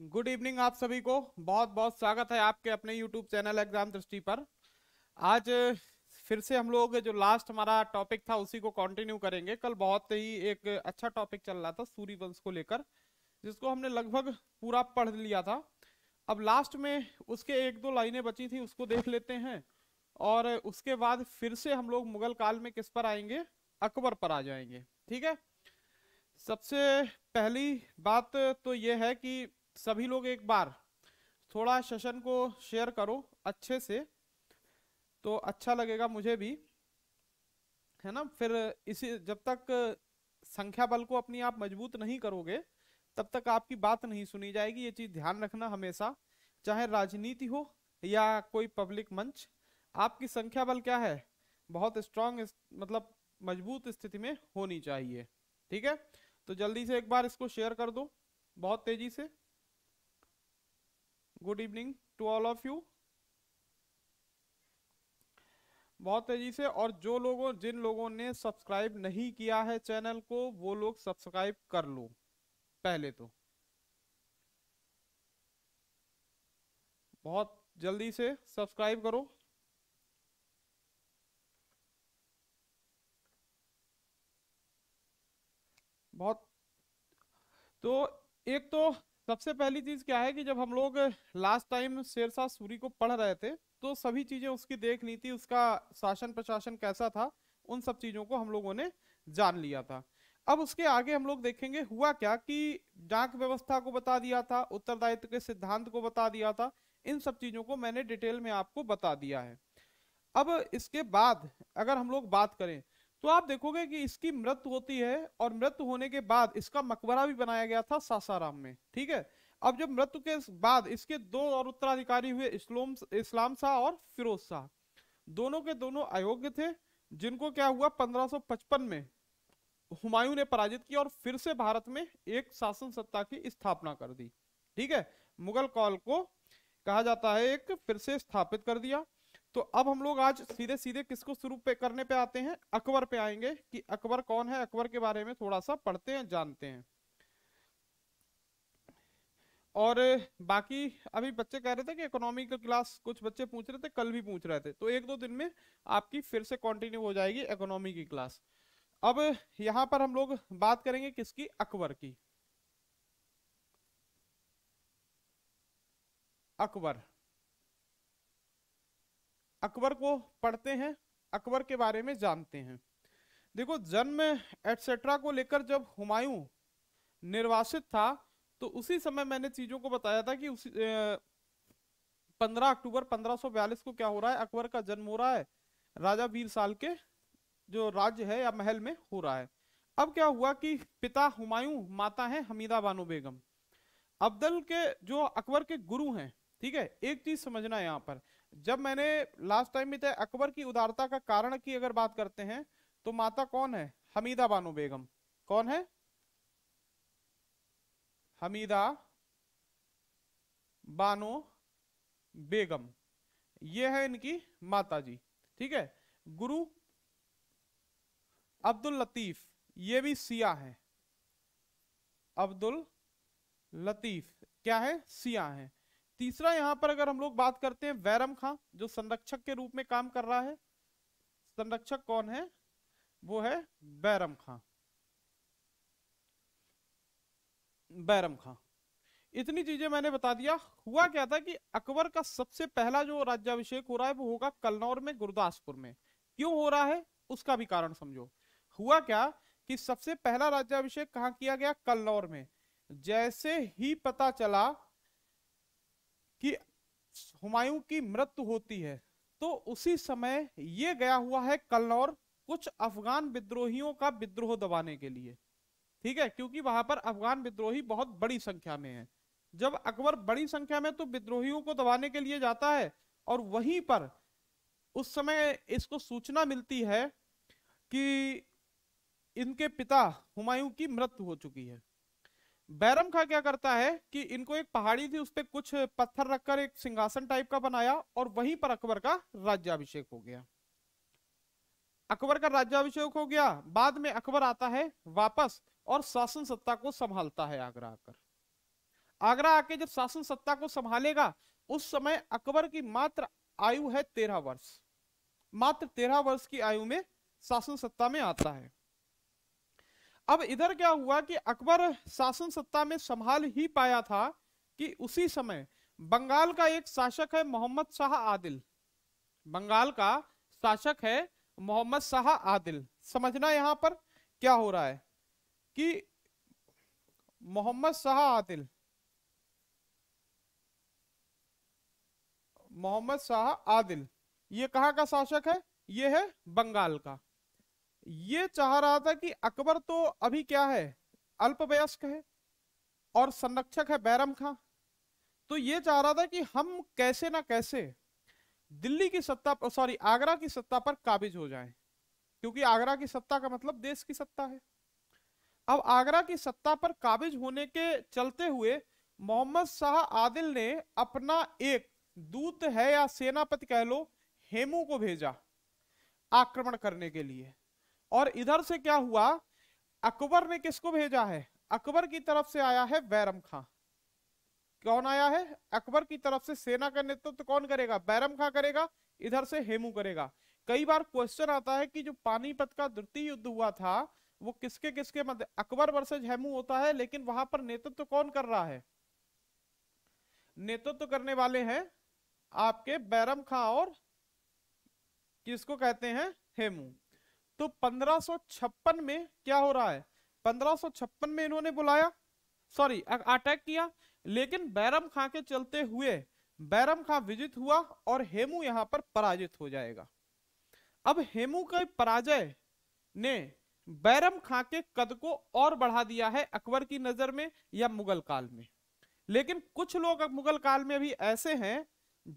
good evening आप सभी को बहुत बहुत स्वागत है आपके अपने यूट्यूब चैनल एग्जाम दृष्टि पर आज फिर से हम लोग जो लास्ट हमारा टॉपिक था उसी को कंटिन्यू करेंगे कल बहुत ही एक अच्छा टॉपिक चल रहा था सूर्य वंश को लेकर जिसको हमने लगभग पूरा पढ़ लिया था अब लास्ट में उसके एक दो लाइनें बची थी उसको देख लेते हैं और उसके बाद फिर से हम लोग मुगल काल में किस पर आएंगे अकबर पर आ जाएंगे ठीक है सबसे पहली बात तो ये है कि सभी लोग एक बार थोड़ा सेशन को शेयर करो अच्छे से तो अच्छा लगेगा मुझे भी है ना फिर इसी जब तक संख्या बल को अपनी आप मजबूत नहीं करोगे तब तक आपकी बात नहीं सुनी जाएगी ये चीज ध्यान रखना हमेशा चाहे राजनीति हो या कोई पब्लिक मंच आपकी संख्या बल क्या है बहुत स्ट्रांग मतलब मजबूत स्थिति में होनी चाहिए ठीक है तो जल्दी से एक बार इसको शेयर कर दो बहुत तेजी से good evening to all of you बहुत तेजी से और जो लोगों जिन लोगों ने सब्सक्राइब नहीं किया है चैनल को वो लोग सब्सक्राइब कर लो पहले तो बहुत जल्दी से सब्सक्राइब करो बहुत तो एक तो सबसे पहली चीज क्या है कि जब हम लोग लास्ट टाइम शेरशाह सूरी को पढ़ रहे थे तो सभी चीजें उसकी देख ली थी उसका शासन प्रशासन कैसा था उन सब चीजों को हम लोगों ने जान लिया था अब उसके आगे हम लोग देखेंगे हुआ क्या कि डाक व्यवस्था को बता दिया था उत्तरदायित्व के सिद्धांत को बता दिया था इन सब चीजों को मैंने डिटेल में आपको बता दिया है अब इसके बाद अगर हम लोग बात करें तो आप देखोगे कि इसकी मृत्यु होती है और मृत्यु होने के बाद इसका मकबरा भी बनाया गया था सासाराम में ठीक है अब जब मृत्यु के बाद इसके दो और उत्तराधिकारी हुए इस्लोम इस्लाम शाह और फिरोज शाह दोनों के दोनों अयोग्य थे जिनको क्या हुआ 1555 में हुमायूं ने पराजित किया और फिर से भारत में एक शासन सत्ता की स्थापना कर दी ठीक है मुगल कॉल को कहा जाता है एक फिर से स्थापित कर दिया तो अब हम लोग आज सीधे सीधे किसको शुरू पे करने पे आते हैं अकबर पे आएंगे कि अकबर कौन है अकबर के बारे में थोड़ा सा पढ़ते हैं जानते हैं और बाकी अभी बच्चे कह रहे थे कि इकोनॉमिक क्लास कुछ बच्चे पूछ रहे थे कल भी पूछ रहे थे तो एक दो दिन में आपकी फिर से कंटिन्यू हो जाएगी इकोनॉमी की क्लास अब यहाँ पर हम लोग बात करेंगे किसकी अकबर की अकबर अकबर को पढ़ते हैं अकबर के बारे में जानते हैं देखो जन्म एटसेट्रा को लेकर जब हुमायूं निर्वासित था तो उसी समय मैंने चीजों को बताया था कि उसी पंद्रह अक्टूबर 1542 को क्या हो रहा है अकबर का जन्म हो रहा है राजा वीर साल के जो राज्य है या महल में हो रहा है अब क्या हुआ कि पिता हुमायूं माता है हमीदा बानो बेगम अब्दल के जो अकबर के गुरु हैं ठीक है एक चीज समझना है यहाँ पर जब मैंने लास्ट टाइम भी अकबर की उदारता का कारण की अगर बात करते हैं तो माता कौन है हमीदा बानो बेगम कौन है हमीदा बानो बेगम ये है इनकी माता जी ठीक है गुरु अब्दुल लतीफ ये भी सिया है अब्दुल लतीफ क्या है सिया है तीसरा यहां पर अगर हम लोग बात करते हैं वैरम खां जो संरक्षक के रूप में काम कर रहा है संरक्षक कौन है वो है बैरम खां बैरम खां इतनी चीजें मैंने बता दिया हुआ क्या था कि अकबर का सबसे पहला जो राज्याभिषेक हो रहा है वो होगा कलनौर में गुरदासपुर में क्यों हो रहा है उसका भी कारण समझो हुआ क्या कि सबसे पहला राज्याभिषेक कहा किया गया कलनौर में जैसे ही पता चला कि हुमायूं की मृत्यु होती है तो उसी समय ये गया हुआ है कलनौर कुछ अफगान विद्रोहियों का विद्रोह दबाने के लिए ठीक है क्योंकि वहां पर अफगान विद्रोही बहुत बड़ी संख्या में है जब अकबर बड़ी संख्या में तो विद्रोहियों को दबाने के लिए जाता है और वहीं पर उस समय इसको सूचना मिलती है कि इनके पिता हुमायूं की मृत्यु हो चुकी है बैरम खा क्या करता है कि इनको एक पहाड़ी थी उस पर कुछ पत्थर रखकर एक सिंहासन टाइप का बनाया और वहीं पर अकबर का राज्याभिषेक हो गया अकबर का राज्याभिषेक हो गया बाद में अकबर आता है वापस और शासन सत्ता को संभालता है आगरा आकर आगरा आके जब शासन सत्ता को संभालेगा उस समय अकबर की मात्र आयु है तेरह वर्ष मात्र तेरह वर्ष की आयु में शासन सत्ता में आता है अब इधर क्या हुआ कि अकबर शासन सत्ता में संभाल ही पाया था कि उसी समय बंगाल का एक शासक है मोहम्मद शाह आदिल बंगाल का शासक है मोहम्मद शाह आदिल समझना यहां पर क्या हो रहा है कि मोहम्मद शाह आदिल मोहम्मद शाह आदिल ये कहा का शासक है ये है बंगाल का ये चाह रहा था कि अकबर तो अभी क्या है अल्पवयस्क है और संरक्षक है बैरम खां तो ये चाह रहा था कि हम कैसे ना कैसे दिल्ली की सत्ता सॉरी आगरा की सत्ता पर काबिज हो जाएं क्योंकि आगरा की सत्ता का मतलब देश की सत्ता है अब आगरा की सत्ता पर काबिज होने के चलते हुए मोहम्मद शाह आदिल ने अपना एक दूत है या सेनापति कह लो हेमू को भेजा आक्रमण करने के लिए और इधर से क्या हुआ अकबर ने किसको भेजा है अकबर की तरफ से आया है बैरम खां कौन आया है अकबर की तरफ से सेना का नेतृत्व तो कौन करेगा बैरम खां करेगा इधर से हेमू करेगा कई बार क्वेश्चन आता है कि जो पानीपत का द्वितीय युद्ध हुआ था वो किसके किसके मध्य अकबर वर्सेज हेमू होता है लेकिन वहां पर नेतृत्व तो कौन कर रहा है नेतृत्व तो करने वाले हैं आपके बैरम खां और किसको कहते हैं हेमू तो 1556 में क्या हो रहा है 1556 में इन्होंने बुलाया सॉरी अटैक किया लेकिन बैरम खां के चलते हुए बैरम खां विजित हुआ और हेमू यहां पर पराजित हो जाएगा अब हेमू के पराजय ने बैरम खां के कद को और बढ़ा दिया है अकबर की नजर में या मुगल काल में लेकिन कुछ लोग अब मुगल काल में भी ऐसे हैं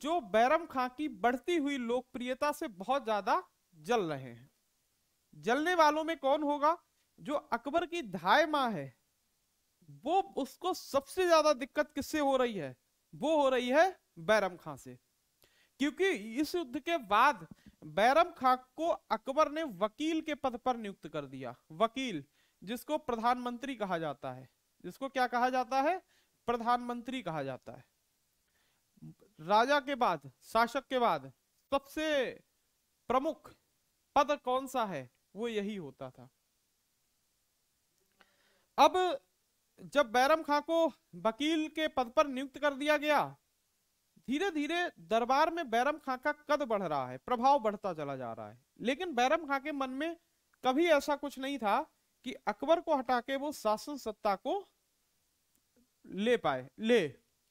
जो बैरम खां की बढ़ती हुई लोकप्रियता से बहुत ज्यादा जल रहे हैं जलने वालों में कौन होगा जो अकबर की धाय माँ है वो उसको सबसे ज्यादा दिक्कत किससे हो रही है वो हो रही है बैरम खां से क्योंकि इस युद्ध के बाद बैरम खां को अकबर ने वकील के पद पर नियुक्त कर दिया वकील जिसको प्रधानमंत्री कहा जाता है जिसको क्या कहा जाता है प्रधानमंत्री कहा जाता है राजा के बाद शासक के बाद सबसे प्रमुख पद कौन सा है वो यही होता था अब जब बैरम खां को वकील के पद पर नियुक्त कर दिया गया धीरे धीरे दरबार में बैरम खां का कद बढ़ रहा है प्रभाव बढ़ता चला जा रहा है लेकिन बैरम खां के मन में कभी ऐसा कुछ नहीं था कि अकबर को हटा के वो शासन सत्ता को ले पाए ले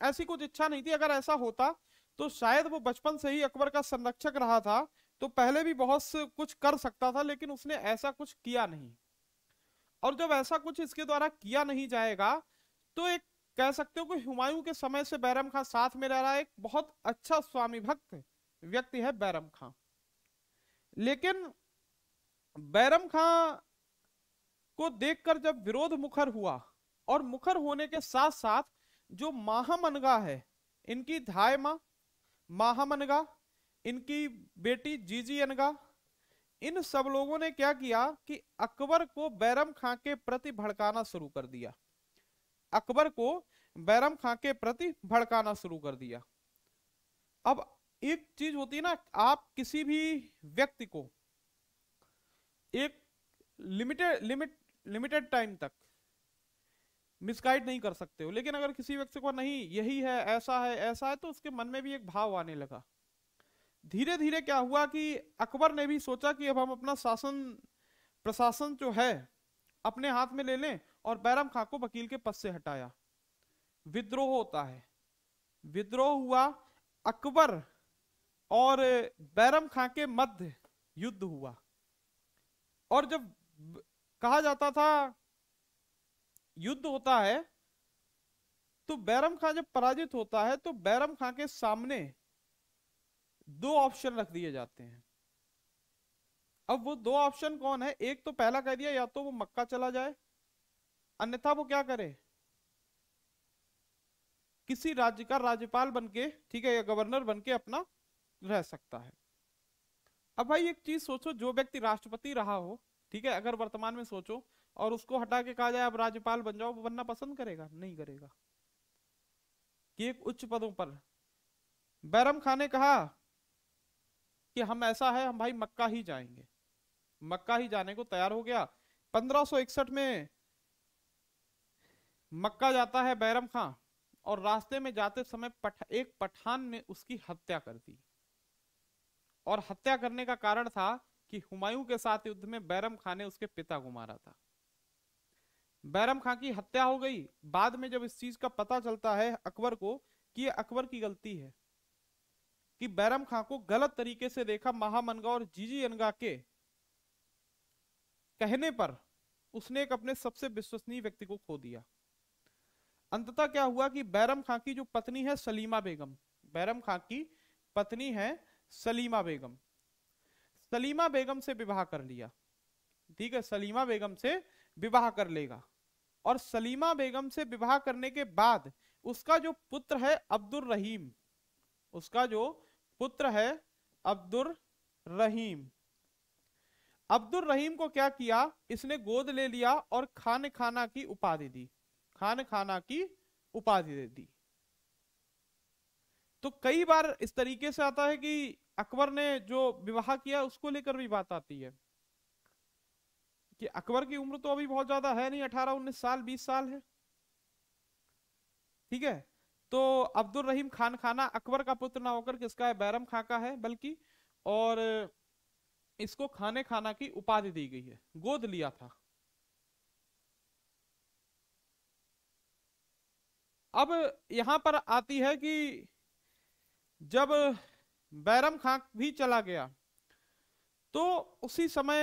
ऐसी कुछ इच्छा नहीं थी अगर ऐसा होता तो शायद वो बचपन से ही अकबर का संरक्षक रहा था तो पहले भी बहुत कुछ कर सकता था लेकिन उसने ऐसा कुछ किया नहीं और जब ऐसा कुछ इसके द्वारा किया नहीं जाएगा तो एक कह सकते हो कि हुमायूं के समय से बैरम खां साथ में रह रहा है एक बहुत अच्छा स्वामी भक्त व्यक्ति है बैरम खां लेकिन बैरम खां को देखकर जब विरोध मुखर हुआ और मुखर होने के साथ साथ जो महामनगा है इनकी धाय महामनगा इनकी बेटी जीजी अनगा इन सब लोगों ने क्या किया कि अकबर को बैरम खां के प्रति भड़काना शुरू कर दिया अकबर को बैरम खां के प्रति भड़काना शुरू कर दिया अब एक चीज होती है ना आप किसी भी व्यक्ति को एक लिमिटेड लिमिट लिमिटेड टाइम तक मिसगाइड नहीं कर सकते हो लेकिन अगर किसी व्यक्ति को नहीं यही है ऐसा है ऐसा है तो उसके मन में भी एक भाव आने लगा धीरे धीरे क्या हुआ कि अकबर ने भी सोचा कि अब हम अपना शासन प्रशासन जो है अपने हाथ में ले लें और बैरम खां को वकील के पद से हटाया विद्रोह होता है विद्रोह हुआ अकबर और बैरम खां के मध्य युद्ध हुआ और जब कहा जाता था युद्ध होता है तो बैरम खां जब पराजित होता है तो बैरम खां के सामने दो ऑप्शन रख दिए जाते हैं अब वो दो ऑप्शन कौन है एक तो पहला कह दिया या तो वो मक्का चला जाए अन्यथा वो क्या करे किसी राज्य का राज्यपाल बनके ठीक है या गवर्नर बनके अपना रह सकता है अब भाई एक चीज सोचो जो व्यक्ति राष्ट्रपति रहा हो ठीक है अगर वर्तमान में सोचो और उसको हटा के कहा जाए अब राज्यपाल बन जाओ वो बनना पसंद करेगा नहीं करेगा कि एक उच्च पदों पर बैरम खान ने कहा कि हम ऐसा है हम भाई मक्का ही जाएंगे मक्का ही जाने को तैयार हो गया 1561 में मक्का जाता है बैरम खां और रास्ते में जाते समय पठ, एक पठान ने उसकी हत्या कर दी और हत्या करने का कारण था कि हुमायूं के साथ युद्ध में बैरम खां ने उसके पिता को मारा था बैरम खां की हत्या हो गई बाद में जब इस चीज का पता चलता है अकबर को कि अकबर की गलती है कि बैरम खां को गलत तरीके से देखा महामनगा और जीजी अनगा के कहने पर उसने एक अपने सबसे विश्वसनीय व्यक्ति को खो दिया अंततः क्या हुआ कि बैरम खां की जो पत्नी है सलीमा बेगम बैरम खां की पत्नी है सलीमा बेगम सलीमा बेगम से विवाह कर लिया ठीक है सलीमा बेगम से विवाह कर लेगा और सलीमा बेगम से विवाह करने के बाद उसका जो पुत्र है अब्दुल रहीम उसका जो पुत्र है अब्दुर रहीम अब्दुर रहीम को क्या किया इसने गोद ले लिया और खान खाना की उपाधि दी खान खाना की उपाधि दे दी तो कई बार इस तरीके से आता है कि अकबर ने जो विवाह किया उसको लेकर भी बात आती है कि अकबर की उम्र तो अभी बहुत ज्यादा है नहीं अठारह उन्नीस साल बीस साल है ठीक है तो अब्दुल रहीम खान खाना अकबर का पुत्र ना होकर किसका है बैरम खां का है बल्कि और इसको खाने खाना की उपाधि दी गई है गोद लिया था अब यहां पर आती है कि जब बैरम खां भी चला गया तो उसी समय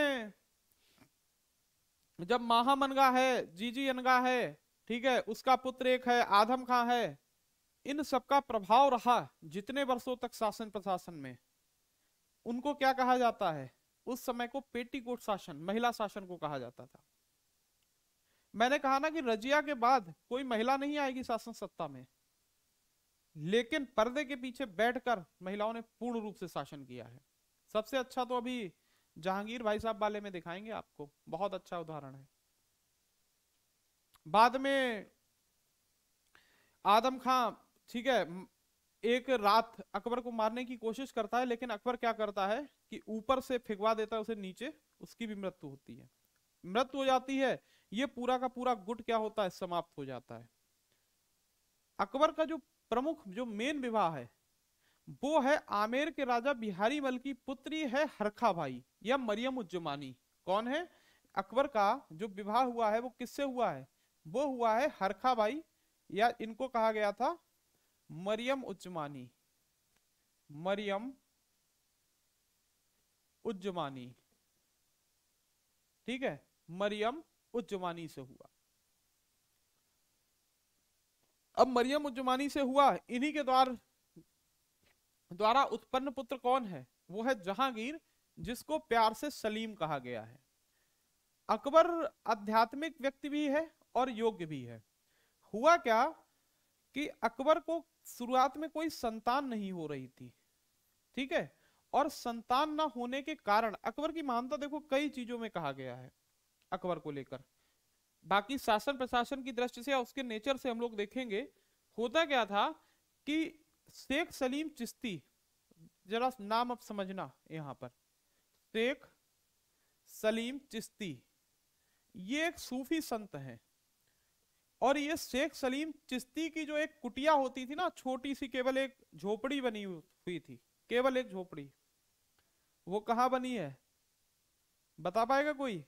जब महामनगा है जीजी अनगा है ठीक है उसका पुत्र एक है आधम खां है इन सबका प्रभाव रहा जितने वर्षों तक शासन प्रशासन में उनको क्या कहा जाता है उस समय को पेटीकोट शासन महिला शासन को कहा जाता था मैंने कहा ना कि रजिया के बाद कोई महिला नहीं आएगी शासन सत्ता में लेकिन पर्दे के पीछे बैठकर महिलाओं ने पूर्ण रूप से शासन किया है सबसे अच्छा तो अभी जहांगीर भाई साहब वाले में दिखाएंगे आपको बहुत अच्छा उदाहरण है बाद में आदम खां ठीक है एक रात अकबर को मारने की कोशिश करता है लेकिन अकबर क्या करता है कि ऊपर से फेंकवा देता है उसे नीचे उसकी भी मृत्यु होती है मृत्यु हो जाती है ये पूरा का पूरा गुट क्या होता है समाप्त हो जाता है अकबर का जो प्रमुख जो मेन विवाह है वो है आमेर के राजा बिहारी मल की पुत्री है हरखा भाई या मरियम उज्जमानी कौन है अकबर का जो विवाह हुआ है वो किससे हुआ है वो हुआ है हरखा भाई या इनको कहा गया था मरियम उज्जमानी मरियम उज्जमानी ठीक है मरियम उज्जमानी से हुआ अब मरियम उज्जमानी से हुआ इन्हीं के द्वार द्वारा उत्पन्न पुत्र कौन है वो है जहांगीर जिसको प्यार से सलीम कहा गया है अकबर आध्यात्मिक व्यक्ति भी है और योग्य भी है हुआ क्या कि अकबर को शुरुआत में कोई संतान नहीं हो रही थी ठीक है और संतान ना होने के कारण अकबर की मानता देखो कई चीजों में कहा गया है अकबर को लेकर बाकी शासन प्रशासन की दृष्टि से उसके नेचर से हम लोग देखेंगे होता क्या था कि शेख सलीम चिश्ती जरा नाम अब समझना यहाँ पर शेख सलीम चिश्ती ये एक सूफी संत हैं और ये शेख सलीम चिश्ती की जो एक कुटिया होती थी ना छोटी सी केवल एक झोपड़ी बनी हुई थी केवल एक झोपड़ी वो कहा बनी है बता पाएगा कोई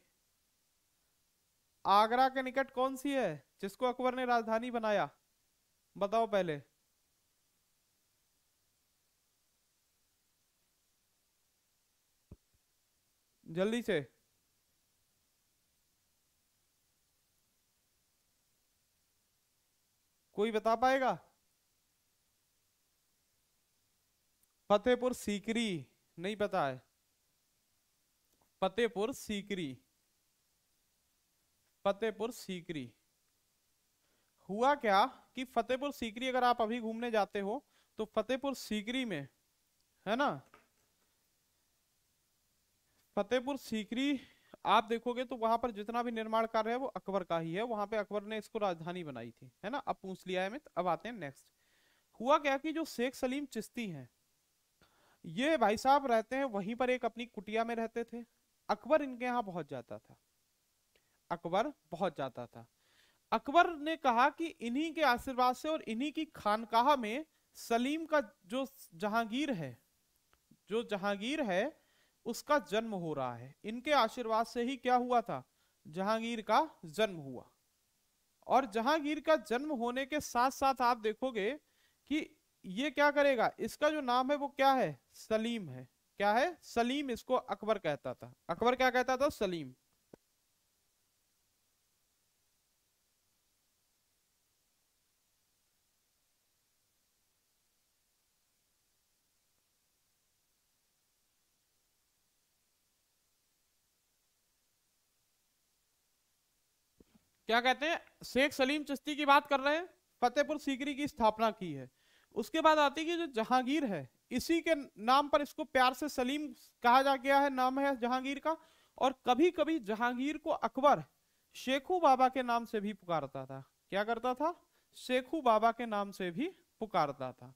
आगरा के निकट कौन सी है जिसको अकबर ने राजधानी बनाया बताओ पहले जल्दी से कोई बता पाएगा फतेहपुर सीकरी नहीं पता है फतेहपुर सीकरी फतेहपुर सीकरी हुआ क्या कि फतेहपुर सीकरी अगर आप अभी घूमने जाते हो तो फतेहपुर सीकरी में है ना फतेहपुर सीकरी आप देखोगे तो वहां पर जितना भी निर्माण कार्य है वो अकबर का ही है वहां पे अकबर ने इसको राजधानी बनाई थी है ना अब पूछ लिया है अब आते हैं नेक्स्ट हुआ क्या कि जो शेख सलीम चिश्ती हैं ये भाई साहब रहते हैं वहीं पर एक अपनी कुटिया में रहते थे अकबर इनके यहाँ बहुत जाता था अकबर बहुत जाता था अकबर ने कहा कि इन्हीं के आशीर्वाद से और इन्हीं की खानकाह में सलीम का जो जहांगीर है जो जहांगीर है उसका जन्म हो रहा है इनके आशीर्वाद से ही क्या हुआ था जहांगीर का जन्म हुआ और जहांगीर का जन्म होने के साथ साथ आप देखोगे कि ये क्या करेगा इसका जो नाम है वो क्या है सलीम है क्या है सलीम इसको अकबर कहता था अकबर क्या कहता था सलीम क्या कहते हैं शेख सलीम चिश्ती की बात कर रहे हैं फतेहपुर सीकरी की स्थापना की है उसके बाद आती है कि जो जहांगीर है इसी के नाम पर इसको प्यार से सलीम कहा जा गया है नाम है जहांगीर का और कभी कभी जहांगीर को अकबर शेखू बाबा के नाम से भी पुकारता था क्या करता था शेखू बाबा के नाम से भी पुकारता था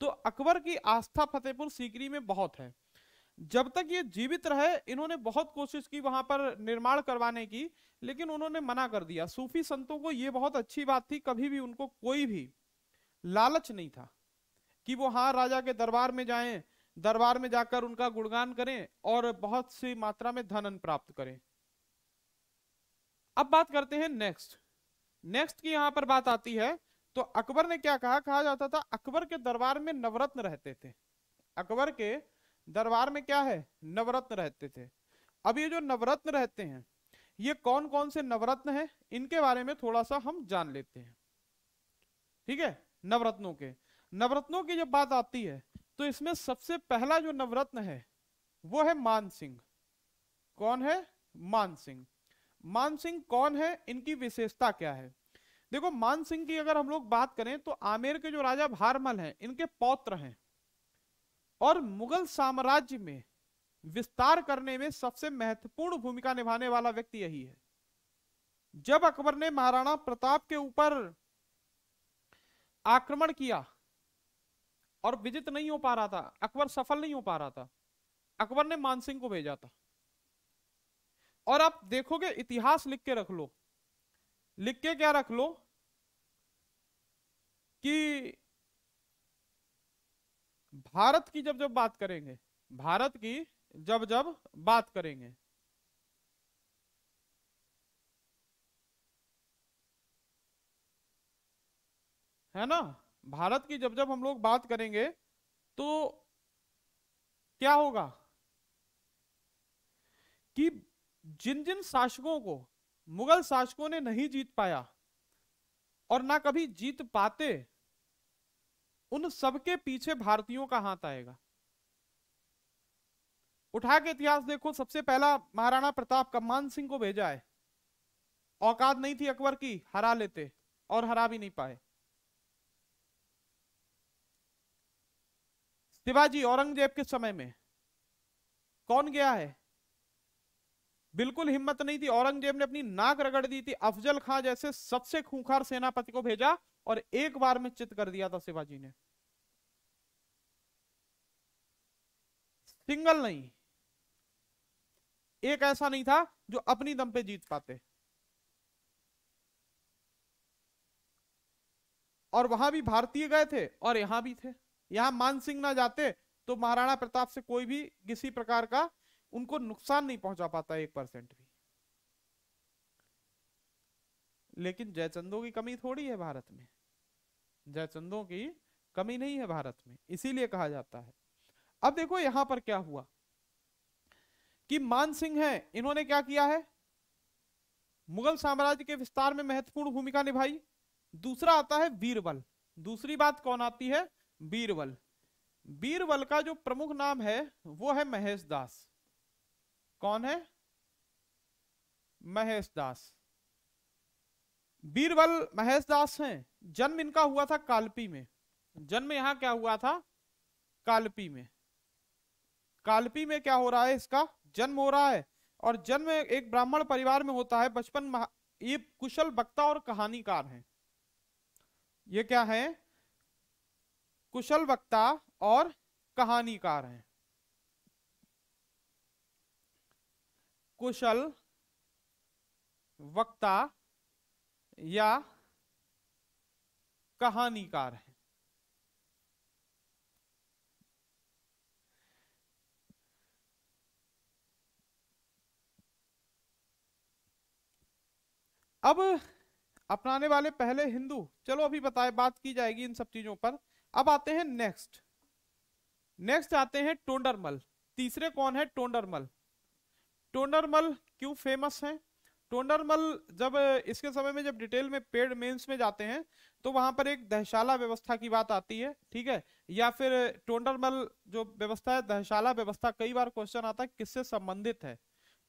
तो अकबर की आस्था फतेहपुर सीकरी में बहुत है जब तक ये जीवित रहे इन्होंने बहुत कोशिश की वहां पर निर्माण करवाने की लेकिन उन्होंने मना कर दिया सूफी संतों को ये बहुत अच्छी बात थी कभी भी उनको कोई भी लालच नहीं था कि वो हाँ राजा के दरबार में जाएं दरबार में जाकर उनका गुणगान करें और बहुत सी मात्रा में धनन प्राप्त करें अब बात करते हैं नेक्स्ट नेक्स्ट की यहाँ पर बात आती है तो अकबर ने क्या कहा कहा जाता था अकबर के दरबार में नवरत्न रहते थे अकबर के दरबार में क्या है नवरत्न रहते थे अब ये जो नवरत्न रहते हैं ये कौन कौन से नवरत्न हैं इनके बारे में थोड़ा सा हम जान लेते हैं ठीक है नवरत्नों के नवरत्नों की जब बात आती है तो इसमें सबसे पहला जो नवरत्न है वो है मान सिंह कौन है मान सिंह मान सिंह कौन है इनकी विशेषता क्या है देखो मान सिंह की अगर हम लोग बात करें तो आमेर के जो राजा भारमल हैं इनके पौत्र हैं और मुगल साम्राज्य में विस्तार करने में सबसे महत्वपूर्ण भूमिका निभाने वाला व्यक्ति यही है जब अकबर ने महाराणा प्रताप के ऊपर आक्रमण किया और विजित नहीं हो पा रहा था अकबर सफल नहीं हो पा रहा था अकबर ने मानसिंह को भेजा था और आप देखोगे इतिहास लिख के रख लो लिख के क्या रख लो कि भारत की जब जब बात करेंगे भारत की जब जब बात करेंगे है ना भारत की जब जब हम लोग बात करेंगे तो क्या होगा कि जिन जिन शासकों को मुगल शासकों ने नहीं जीत पाया और ना कभी जीत पाते उन सबके पीछे भारतीयों का हाथ आएगा उठा के इतिहास देखो सबसे पहला महाराणा प्रताप कमान सिंह को भेजा है औकात नहीं थी अकबर की हरा लेते और हरा भी नहीं पाए शिवाजी औरंगजेब के समय में कौन गया है बिल्कुल हिम्मत नहीं थी औरंगजेब ने अपनी नाक रगड़ दी थी अफजल खां जैसे सबसे खूंखार सेनापति को भेजा और एक बार में चित कर दिया था शिवाजी ने सिंगल नहीं एक ऐसा नहीं था जो अपनी दम पे जीत पाते और वहां भी भारतीय गए थे और यहां भी थे यहां मानसिंह ना जाते तो महाराणा प्रताप से कोई भी किसी प्रकार का उनको नुकसान नहीं पहुंचा पाता एक परसेंट भी लेकिन जयचंदों की कमी थोड़ी है भारत में जयचंदों की कमी नहीं है भारत में इसीलिए कहा जाता है अब देखो यहां पर क्या हुआ कि मान सिंह है इन्होंने क्या किया है मुगल साम्राज्य के विस्तार में महत्वपूर्ण भूमिका निभाई दूसरा आता है बीरबल दूसरी बात कौन आती है बीरबल बीरबल का जो प्रमुख नाम है वो है महेश दास कौन है महेश दास बीरबल महेश दास हैं जन्म इनका हुआ था कालपी में जन्म यहाँ क्या हुआ था कालपी में कालपी में क्या हो रहा है इसका जन्म हो रहा है और जन्म एक ब्राह्मण परिवार में होता है बचपन ये कुशल वक्ता और कहानीकार हैं ये क्या है कुशल वक्ता और कहानीकार हैं कुशल वक्ता या कहानीकार हैं अब अपनाने वाले पहले हिंदू चलो अभी बताए बात की जाएगी इन सब चीजों पर अब आते हैं नेक्स्ट नेक्स्ट आते हैं टोंडरमल तीसरे कौन है टोंडरमल टोंडरमल क्यों फेमस हैं टोंडरमल जब इसके समय में जब डिटेल में पेड मेंस में जाते हैं तो वहां पर एक दहशाला व्यवस्था की बात आती है ठीक है या फिर टोंडरमल जो व्यवस्था है दहशाला व्यवस्था कई बार क्वेश्चन आता है किससे संबंधित है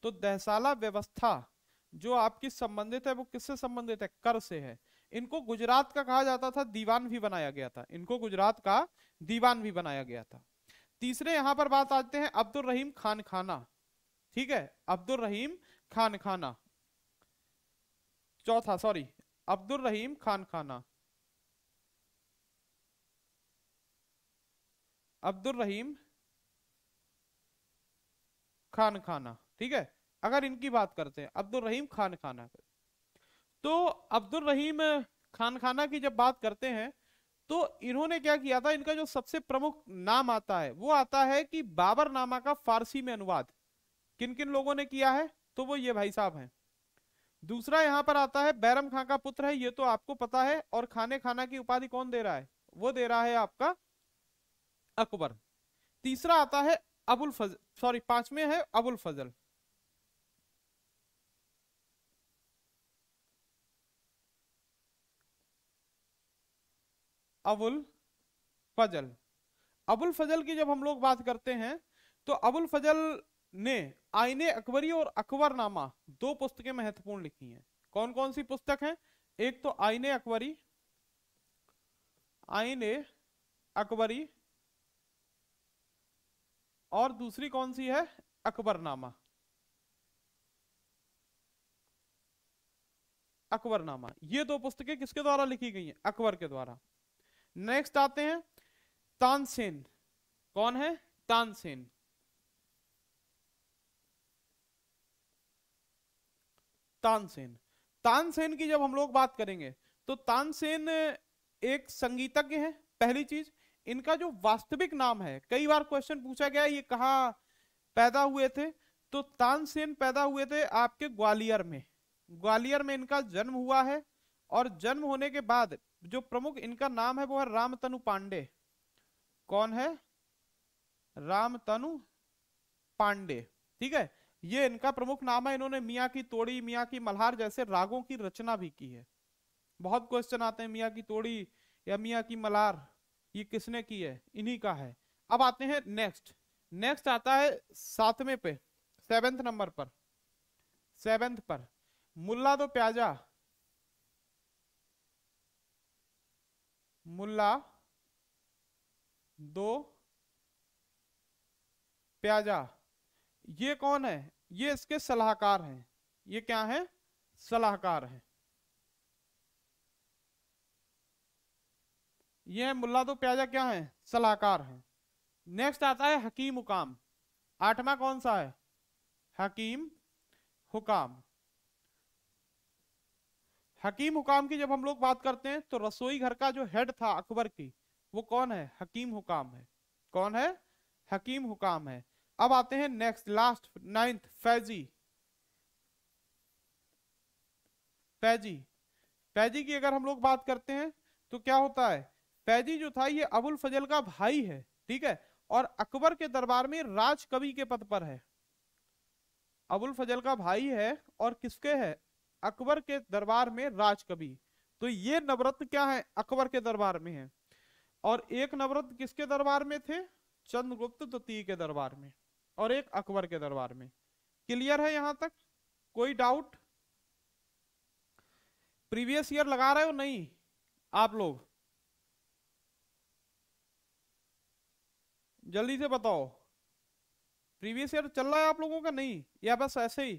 तो दहशाला व्यवस्था जो आपकी संबंधित है वो किससे संबंधित है कर से है इनको गुजरात का कहा जाता था दीवान भी बनाया गया था इनको गुजरात का दीवान भी बनाया गया था तीसरे यहां पर बात आते हैं अब्दुल रहीम खान खाना ठीक है अब्दुल रहीम खान खाना चौथा सॉरी अब्दुल रहीम खान खाना अब्दुल रहीम खान खाना ठीक है अगर इनकी बात करते हैं अब्दुल रहीम खान खाना तो अब्दुल रहीम खान खाना की जब बात करते हैं तो इन्होंने क्या किया था इनका जो सबसे प्रमुख नाम आता है वो आता है कि बाबर नामा का फारसी में अनुवाद किन किन लोगों ने किया है तो वो ये भाई साहब हैं दूसरा यहाँ पर आता है बैरम खां का पुत्र है ये तो आपको पता है और खाने खाना की उपाधि कौन दे रहा है वो दे रहा है आपका अकबर तीसरा आता है अबुल फजल सॉरी पांचवें है अबुल फजल अबुल फजल अबुल फजल की जब हम लोग बात करते हैं तो अबुल फजल ने आईने अकबरी और अकबरनामा दो पुस्तकें महत्वपूर्ण लिखी हैं कौन कौन सी पुस्तक हैं एक तो आईने अकबरी आईने अकबरी और दूसरी कौन सी है अकबरनामा अकबरनामा ये दो पुस्तकें किसके द्वारा लिखी गई हैं अकबर के द्वारा नेक्स्ट आते हैं तानसेन कौन है तानसेन तानसेन तानसेन की जब हम लोग बात करेंगे तो तानसेन एक संगीतज्ञ हैं पहली चीज इनका जो वास्तविक नाम है कई बार क्वेश्चन पूछा गया ये कहा पैदा हुए थे तो तानसेन पैदा हुए थे आपके ग्वालियर में ग्वालियर में इनका जन्म हुआ है और जन्म होने के बाद जो प्रमुख इनका नाम है वो है रामतनु पांडे कौन है रामतनु पांडे ठीक है ये इनका प्रमुख नाम है इन्होंने मियाँ की तोड़ी मियाँ की मल्हार जैसे रागों की रचना भी की है बहुत क्वेश्चन आते हैं मियाँ की तोड़ी या मियाँ की मल्हार ये किसने की है इन्हीं का है अब आते हैं नेक्स्ट नेक्स्ट आता है सातवें पे सेवेंथ नंबर पर सेवेंथ पर मुल्ला दो प्याजा मुल्ला दो प्याजा ये कौन है ये इसके सलाहकार हैं ये क्या है सलाहकार हैं ये है मुल्ला दो तो प्याजा क्या है सलाहकार है नेक्स्ट आता है हकीम हुकाम आठवां कौन सा है हकीम हुकाम हकीम हुकाम की जब हम लोग बात करते हैं तो रसोई घर का जो हेड था अकबर की वो कौन है हकीम हुकाम है कौन है हकीम हुकाम है अब आते हैं नेक्स्ट लास्ट नाइन्थ फैजी फैजी फैजी की अगर हम लोग बात करते हैं तो क्या होता है फैजी जो था ये अबुल फजल का भाई है ठीक है और अकबर के दरबार में राज कवि के पद पर है अबुल फजल का भाई है और किसके है अकबर के दरबार में राज कवि तो ये नवरत्न क्या है अकबर के दरबार में है और एक नवरत्न किसके दरबार में थे चंद्रगुप्त द्वितीय के दरबार में और एक अकबर के दरबार में क्लियर है यहां तक कोई डाउट प्रीवियस ईयर लगा रहे हो नहीं आप लोग जल्दी से बताओ प्रीवियस ईयर चल रहा है आप लोगों का नहीं या बस ऐसे ही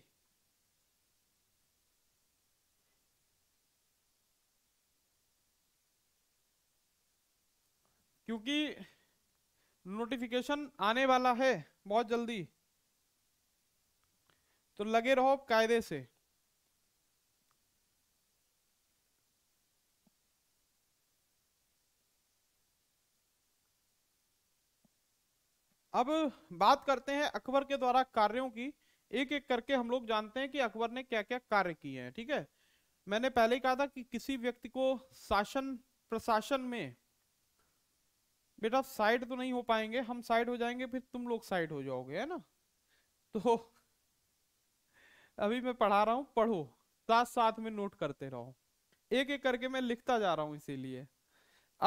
क्योंकि नोटिफिकेशन आने वाला है बहुत जल्दी तो लगे रहो कायदे से अब बात करते हैं अकबर के द्वारा कार्यों की एक एक करके हम लोग जानते हैं कि अकबर ने क्या क्या कार्य किए हैं ठीक है मैंने पहले ही कहा था कि किसी व्यक्ति को शासन प्रशासन में बेटा साइड तो नहीं हो पाएंगे हम साइड हो जाएंगे फिर तुम लोग साइड हो जाओगे है ना तो अभी मैं पढ़ा रहा हूँ पढ़ो साथ साथ में नोट करते रहो एक एक करके मैं लिखता जा रहा हूँ इसीलिए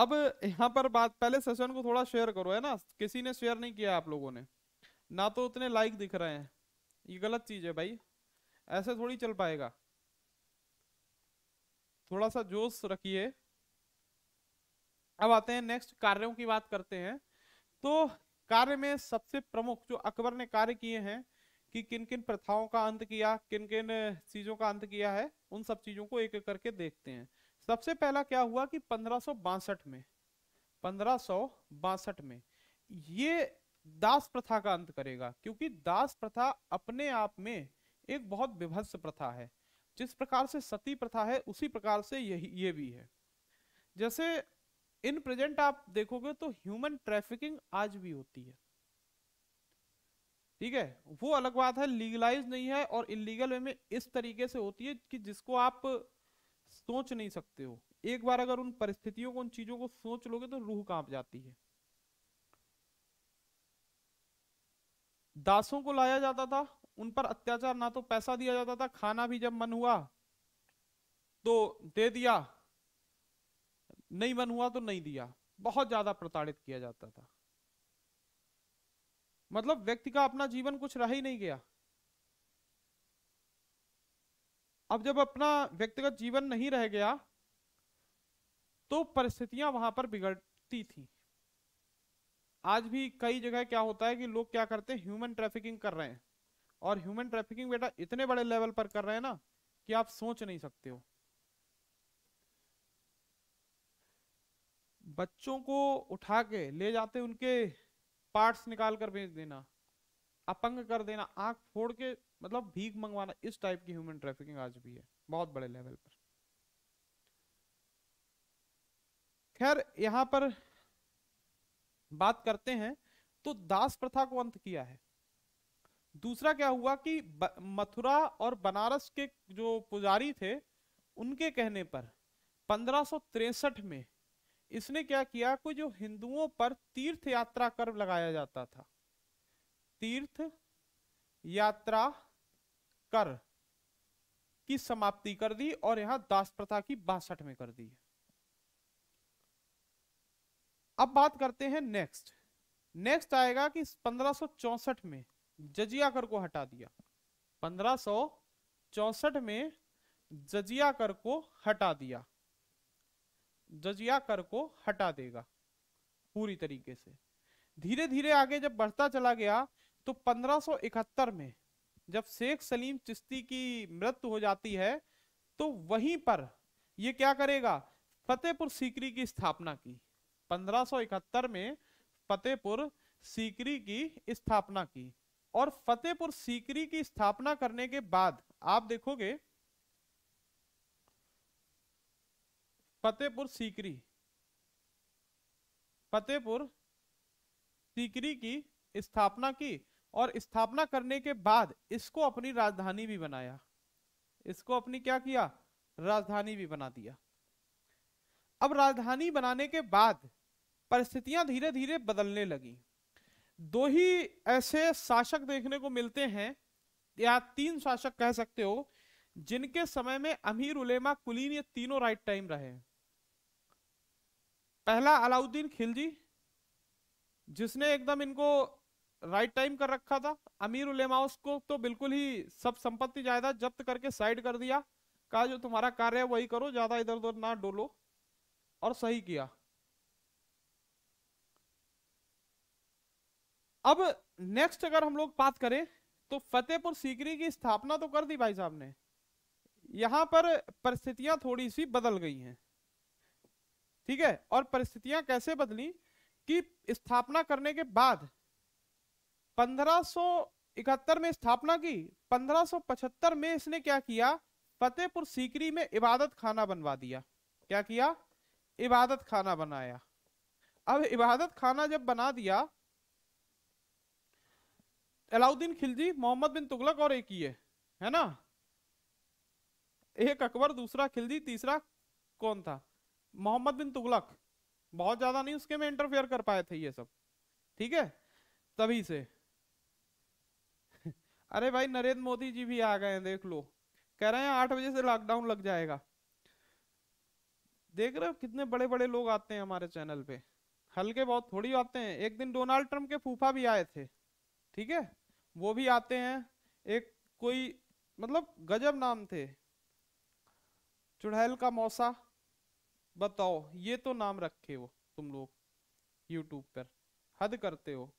अब यहाँ पर बात पहले सेशन को थोड़ा शेयर करो है ना किसी ने शेयर नहीं किया आप लोगों ने ना तो उतने लाइक दिख रहे हैं ये गलत चीज़ है भाई ऐसे थोड़ी चल पाएगा थोड़ा सा जोश रखिए अब आते हैं नेक्स्ट कार्यों की बात करते हैं तो कार्य में सबसे प्रमुख जो अकबर ने कार्य किए हैं कि किन किन प्रथाओं का अंत किया किन किन चीजों का अंत किया है उन सब चीजों को एक एक करके देखते हैं सबसे पहला क्या हुआ कि पंद्रह में पंद्रह में ये दास प्रथा का अंत करेगा क्योंकि दास प्रथा अपने आप में एक बहुत विभत्स प्रथा है जिस प्रकार से सती प्रथा है उसी प्रकार से यही ये भी है जैसे इन प्रेजेंट आप देखोगे तो ह्यूमन ट्रैफिकिंग आज भी होती है ठीक है वो अलग बात है लीगलाइज नहीं है और इलीगल वे में इस तरीके से होती है कि जिसको आप सोच नहीं सकते हो एक बार अगर उन परिस्थितियों को उन चीजों को सोच लोगे तो रूह कांप जाती है दासों को लाया जाता था उन पर अत्याचार ना तो पैसा दिया जाता था खाना भी जब मन हुआ तो दे दिया नहीं मन हुआ तो नहीं दिया बहुत ज्यादा प्रताड़ित किया जाता था मतलब व्यक्ति का अपना जीवन कुछ रह ही नहीं गया अब जब अपना व्यक्तिगत जीवन नहीं रह गया तो परिस्थितियां वहां पर बिगड़ती थी आज भी कई जगह क्या होता है कि लोग क्या करते हैं ह्यूमन ट्रैफिकिंग कर रहे हैं और ह्यूमन ट्रैफिकिंग बेटा इतने बड़े लेवल पर कर रहे हैं ना कि आप सोच नहीं सकते हो बच्चों को उठा के ले जाते उनके पार्ट्स निकाल कर भेज देना अपंग कर देना आंख फोड़ के मतलब भीख मंगवाना इस टाइप की ह्यूमन ट्रैफिकिंग आज भी है बहुत बड़े लेवल पर खैर यहाँ पर बात करते हैं तो दास प्रथा को अंत किया है दूसरा क्या हुआ कि मथुरा और बनारस के जो पुजारी थे उनके कहने पर पंद्रह में इसने क्या किया कि जो हिंदुओं पर तीर्थ यात्रा कर लगाया जाता था तीर्थ यात्रा कर की समाप्ति कर दी और यहां दास प्रथा की बासठ में कर दी अब बात करते हैं नेक्स्ट नेक्स्ट आएगा कि 1564 में जजिया कर को हटा दिया 1564 में जजिया कर को हटा दिया जजिया कर को हटा देगा पूरी तरीके से धीरे धीरे आगे जब बढ़ता चला गया तो 1571 में जब शेख सलीम चिश्ती की मृत्यु हो जाती है तो वहीं पर ये क्या करेगा फतेहपुर सीकरी की स्थापना की 1571 में फतेहपुर सीकरी की स्थापना की और फतेहपुर सीकरी की स्थापना करने के बाद आप देखोगे फतेहपुर सीकरी फतेहपुर सीकरी की स्थापना की और स्थापना करने के बाद इसको अपनी राजधानी भी बनाया इसको अपनी क्या किया राजधानी भी बना दिया अब राजधानी बनाने के बाद परिस्थितियां धीरे धीरे बदलने लगी दो ही ऐसे शासक देखने को मिलते हैं या तीन शासक कह सकते हो जिनके समय में अमीर उलेमा कुलीन ये तीनों राइट टाइम रहे हैं पहला अलाउद्दीन खिलजी जिसने एकदम इनको राइट टाइम कर रखा था अमीर उलेमाउस को तो बिल्कुल ही सब संपत्ति जायदाद जब्त करके साइड कर दिया कहा जो तुम्हारा कार्य है वही करो ज्यादा इधर उधर ना डोलो और सही किया अब नेक्स्ट अगर हम लोग बात करें तो फतेहपुर सीकरी की स्थापना तो कर दी भाई साहब ने यहाँ पर परिस्थितियां थोड़ी सी बदल गई हैं ठीक है और परिस्थितियां कैसे बदली कि स्थापना करने के बाद 1571 में स्थापना की 1575 में इसने क्या किया फतेहपुर सीकरी में इबादत खाना बनवा दिया क्या किया इबादत खाना बनाया अब इबादत खाना जब बना दिया अलाउद्दीन खिलजी मोहम्मद बिन तुगलक और एक ही है है ना एक अकबर दूसरा खिलजी तीसरा कौन था मोहम्मद बिन तुगलक बहुत ज्यादा नहीं उसके में इंटरफेयर कर पाए थे ये सब ठीक है तभी से अरे भाई नरेंद्र मोदी जी भी आ गए हैं देख लो कह रहे हैं आठ बजे से लॉकडाउन लग जाएगा देख रहे हो कितने बड़े बड़े लोग आते हैं हमारे चैनल पे हल्के बहुत थोड़ी आते हैं एक दिन डोनाल्ड ट्रम्प के फूफा भी आए थे ठीक है वो भी आते हैं एक कोई मतलब गजब नाम थे चुड़ैल का मौसा बताओ ये तो नाम रखे हो तुम लोग यूट्यूब पर हद करते हो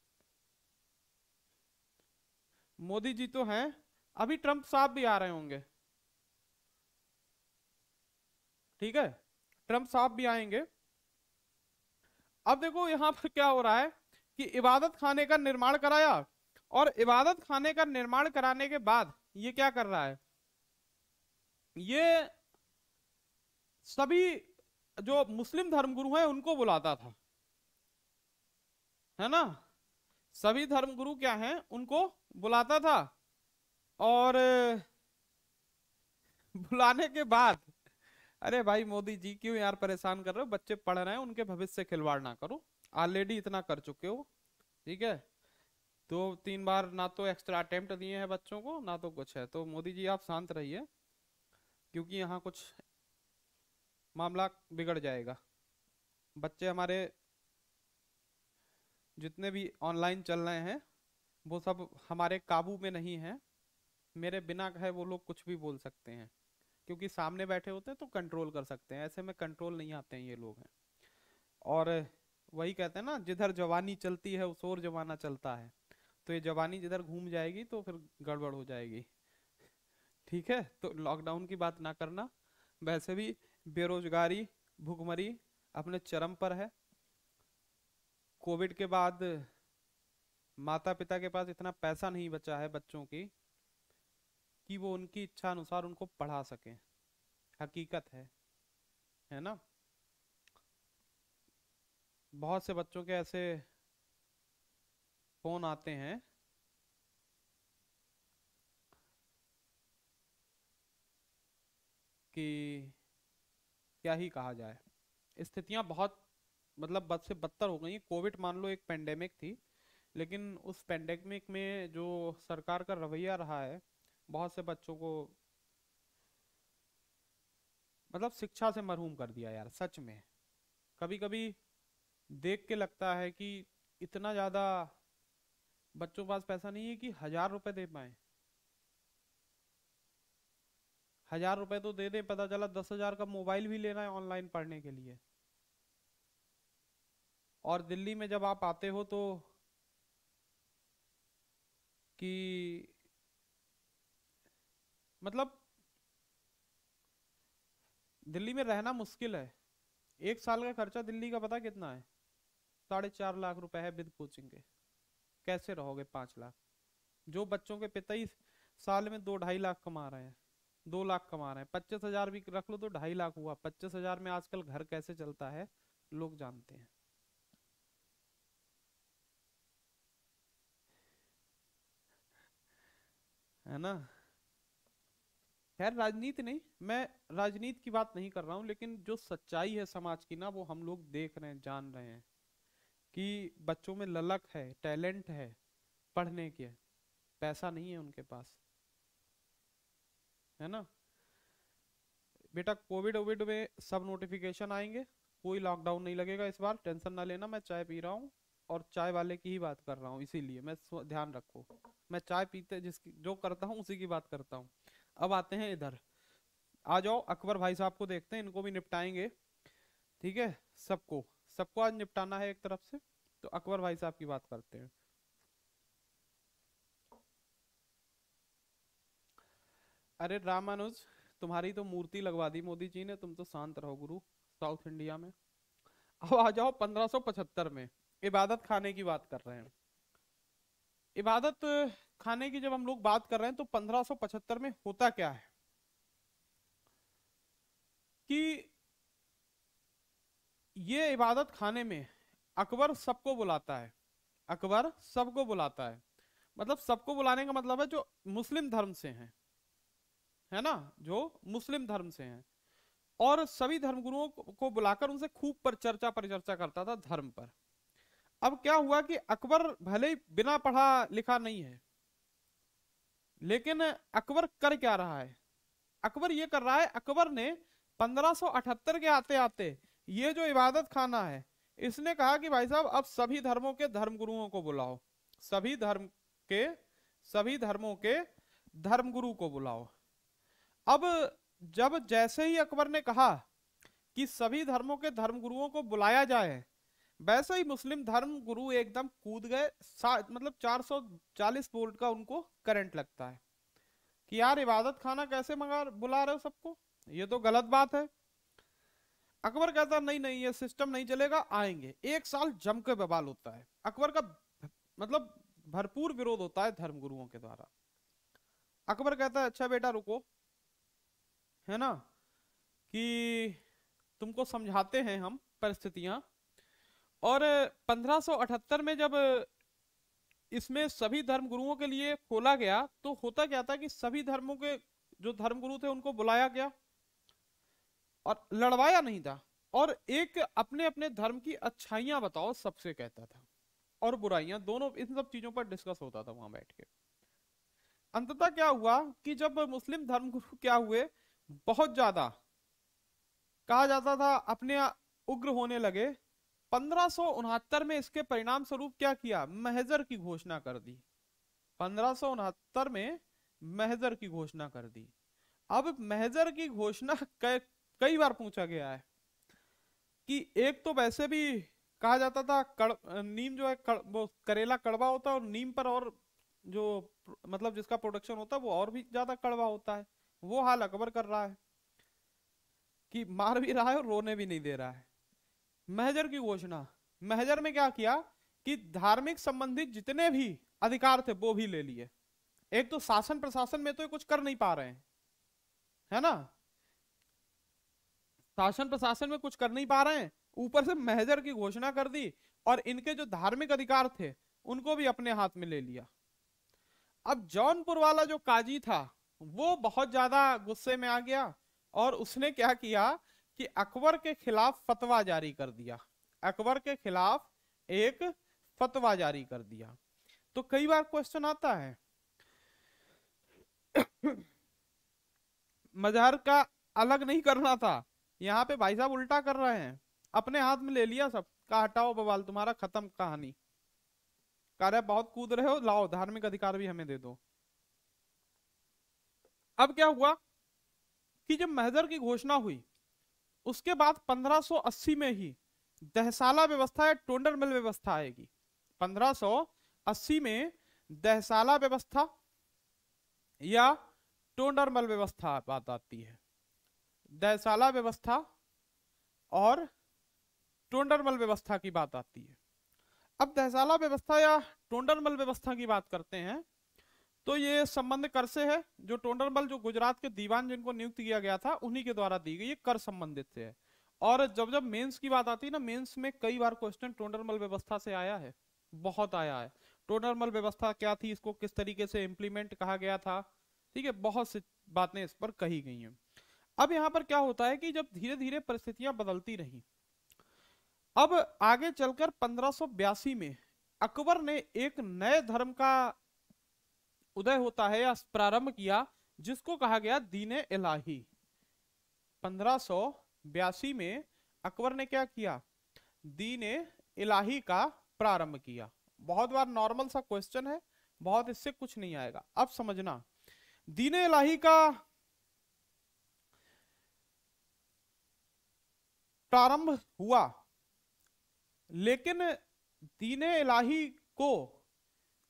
मोदी जी तो हैं अभी ट्रंप साहब भी आ रहे होंगे ठीक है ट्रंप साहब भी आएंगे अब देखो यहां पर क्या हो रहा है कि इबादत खाने का निर्माण कराया और इबादत खाने का निर्माण कराने के बाद ये क्या कर रहा है ये सभी जो मुस्लिम धर्मगुरु हैं उनको बुलाता था है ना सभी धर्मगुरु क्या हैं उनको बुलाता था और बुलाने के बाद अरे भाई मोदी जी क्यों यार परेशान कर रहे हो बच्चे पढ़ रहे हैं उनके भविष्य से खिलवाड़ ना करो ऑलरेडी इतना कर चुके हो ठीक है दो तीन बार ना तो एक्स्ट्रा अटेम्प्ट दिए हैं बच्चों को ना तो कुछ है तो मोदी जी आप शांत रहिए क्योंकि यहाँ कुछ मामला बिगड़ जाएगा बच्चे हमारे जितने भी ऑनलाइन चल रहे हैं वो सब हमारे काबू में नहीं है मेरे बिना कहे वो लोग कुछ भी बोल सकते हैं क्योंकि सामने बैठे होते हैं तो कंट्रोल कर सकते हैं ऐसे में कंट्रोल नहीं आते हैं ये लोग हैं और वही कहते हैं ना जिधर जवानी चलती है उस और जवाना चलता है तो ये जवानी जिधर घूम जाएगी तो फिर गड़बड़ हो जाएगी ठीक है तो लॉकडाउन की बात ना करना वैसे भी बेरोजगारी भुखमरी अपने चरम पर है कोविड के बाद माता पिता के पास इतना पैसा नहीं बचा है बच्चों की कि वो उनकी इच्छा अनुसार उनको पढ़ा सकें हकीकत है है ना बहुत से बच्चों के ऐसे फोन आते हैं कि क्या ही कहा जाए स्थितियां बहुत मतलब बद से बदतर हो गई कोविड मान लो एक पेंडेमिक थी लेकिन उस पेंडेमिक में जो सरकार का रवैया रहा है बहुत से बच्चों को मतलब शिक्षा से मरहूम कर दिया यार सच में कभी कभी देख के लगता है कि इतना ज़्यादा बच्चों के पास पैसा नहीं है कि हजार रुपए दे पाएं हजार रुपए तो दे दे पता चला दस हजार का मोबाइल भी लेना है ऑनलाइन पढ़ने के लिए और दिल्ली में जब आप आते हो तो कि मतलब दिल्ली में रहना मुश्किल है एक साल का खर्चा दिल्ली का पता कितना है साढ़े चार लाख रुपए है विद कोचिंग के कैसे रहोगे पांच लाख जो बच्चों के पिता ही साल में दो ढाई लाख कमा रहे हैं दो लाख कमा रहे हैं पच्चीस हजार भी रख लो तो ढाई लाख हुआ पच्चीस हजार में आजकल घर कैसे चलता है लोग जानते हैं है ना खैर राजनीति नहीं मैं राजनीति की बात नहीं कर रहा हूँ लेकिन जो सच्चाई है समाज की ना वो हम लोग देख रहे हैं जान रहे हैं कि बच्चों में ललक है टैलेंट है पढ़ने के पैसा नहीं है उनके पास है ना बेटा कोविड ओविड में सब नोटिफिकेशन आएंगे कोई लॉकडाउन नहीं लगेगा इस बार टेंशन ना लेना मैं चाय पी रहा हूँ और चाय वाले की ही बात कर रहा हूँ इसीलिए मैं ध्यान रखो मैं चाय पीते जिसकी जो करता हूँ उसी की बात करता हूँ अब आते हैं इधर आ जाओ अकबर भाई साहब को देखते हैं इनको भी निपटाएंगे ठीक है सबको सबको आज निपटाना है एक तरफ से तो अकबर भाई साहब की बात करते हैं अरे रामानुज तुम्हारी तो मूर्ति लगवा दी मोदी जी ने तुम तो शांत रहो गुरु साउथ इंडिया में अब आ जाओ 1575 में इबादत खाने की बात कर रहे हैं इबादत खाने की जब हम लोग बात कर रहे हैं तो 1575 में होता क्या है कि ये इबादत खाने में अकबर सबको बुलाता है अकबर सबको बुलाता है मतलब सबको बुलाने का मतलब है जो मुस्लिम धर्म से हैं है ना जो मुस्लिम धर्म से हैं और सभी धर्मगुरुओं को बुलाकर उनसे खूब पर चर्चा परिचर्चा करता था धर्म पर अब क्या हुआ कि अकबर भले ही बिना पढ़ा लिखा नहीं है लेकिन अकबर कर क्या रहा है अकबर ये कर रहा है अकबर ने 1578 के आते आते ये जो इबादत खाना है इसने कहा कि भाई साहब अब सभी धर्मों के धर्मगुरुओं को बुलाओ सभी धर्म के सभी धर्मों के धर्मगुरु को बुलाओ अब जब जैसे ही अकबर ने कहा कि सभी धर्मों के धर्मगुरुओं को बुलाया जाए वैसे ही मुस्लिम धर्म गुरु एकदम कूद गए मतलब 440 वोल्ट का उनको करंट लगता है कि यार इबादत खाना कैसे मंगा बुला रहे हो सबको ये तो गलत बात है अकबर कहता नहीं नहीं ये सिस्टम नहीं चलेगा आएंगे एक साल जम के बवाल होता है अकबर का मतलब भरपूर विरोध होता है धर्मगुरुओं के द्वारा अकबर कहता है अच्छा बेटा रुको है ना कि तुमको समझाते हैं हम परिस्थितियां और 1578 में जब इसमें सभी धर्म गुरुओं के लिए खोला गया तो होता क्या था कि सभी धर्मों के जो धर्म गुरु थे उनको बुलाया गया और लड़वाया नहीं था और एक अपने अपने धर्म की अच्छाइयां बताओ सबसे कहता था और बुराइयां दोनों इन सब चीजों पर डिस्कस होता था वहां बैठ के अंततः क्या हुआ कि जब मुस्लिम धर्म गुरु क्या हुए बहुत ज्यादा कहा जाता था अपने उग्र होने लगे पंद्रह में इसके परिणाम स्वरूप क्या किया महजर की घोषणा कर दी पंद्रह में महजर की घोषणा कर दी अब महजर की घोषणा कई बार पूछा गया है कि एक तो वैसे भी कहा जाता था कड़, नीम जो है कड़, वो करेला कड़वा होता है और नीम पर और जो मतलब जिसका प्रोडक्शन होता है वो और भी ज्यादा कड़वा होता है वो हाल अकबर कर रहा है कि मार भी रहा है और रोने भी नहीं दे रहा है महजर की घोषणा महजर में क्या किया कि धार्मिक संबंधित जितने भी अधिकार थे वो भी ले लिए एक तो शासन प्रशासन में तो ये कुछ कर नहीं पा रहे हैं है ना शासन प्रशासन में कुछ कर नहीं पा रहे हैं ऊपर से महजर की घोषणा कर दी और इनके जो धार्मिक अधिकार थे उनको भी अपने हाथ में ले लिया अब जौनपुर वाला जो काजी था वो बहुत ज्यादा गुस्से में आ गया और उसने क्या किया कि अकबर के खिलाफ फतवा जारी कर दिया अकबर के खिलाफ एक फतवा जारी कर दिया तो कई बार क्वेश्चन आता है मजहर का अलग नहीं करना था यहाँ पे भाई साहब उल्टा कर रहे हैं अपने हाथ में ले लिया सब का हटाओ बवाल तुम्हारा खत्म कहानी कार्य बहुत कूद रहे हो लाओ धार्मिक अधिकार भी हमें दे दो अब क्या हुआ कि जब महदर की घोषणा हुई उसके बाद 1580 में ही दहसाला व्यवस्था या टोंडर मिल व्यवस्था आएगी 1580 में दहसाला व्यवस्था या टोंडर मल व्यवस्था बात आती है दहसाला व्यवस्था और मल व्यवस्था की बात आती है अब दहसाला व्यवस्था या टोंडरमल व्यवस्था की बात करते हैं तो ये संबंध कर से है जो बल जो गुजरात के दीवान जिनको नियुक्त किया गया था उन्हीं के द्वारा दी गई ये कर संबंधित से है और जब जब मेंस की बात आती है ना मेंस में कई बार क्वेश्चन टोंडरमल व्यवस्था से आया है बहुत आया है टोंडरमल व्यवस्था क्या थी इसको किस तरीके से इम्प्लीमेंट कहा गया था ठीक है बहुत सी बातें इस पर कही गई हैं अब यहाँ पर क्या होता है कि जब धीरे धीरे परिस्थितियां बदलती रही अब आगे चलकर पंद्रह में अकबर ने एक नए धर्म का उदय होता है या प्रारंभ किया जिसको कहा गया दीन इलाही पंद्रह में अकबर ने क्या किया दीन इलाही का प्रारंभ किया बहुत बार नॉर्मल सा क्वेश्चन है बहुत इससे कुछ नहीं आएगा अब समझना दीन इलाही का प्रारंभ हुआ लेकिन दीन इलाही को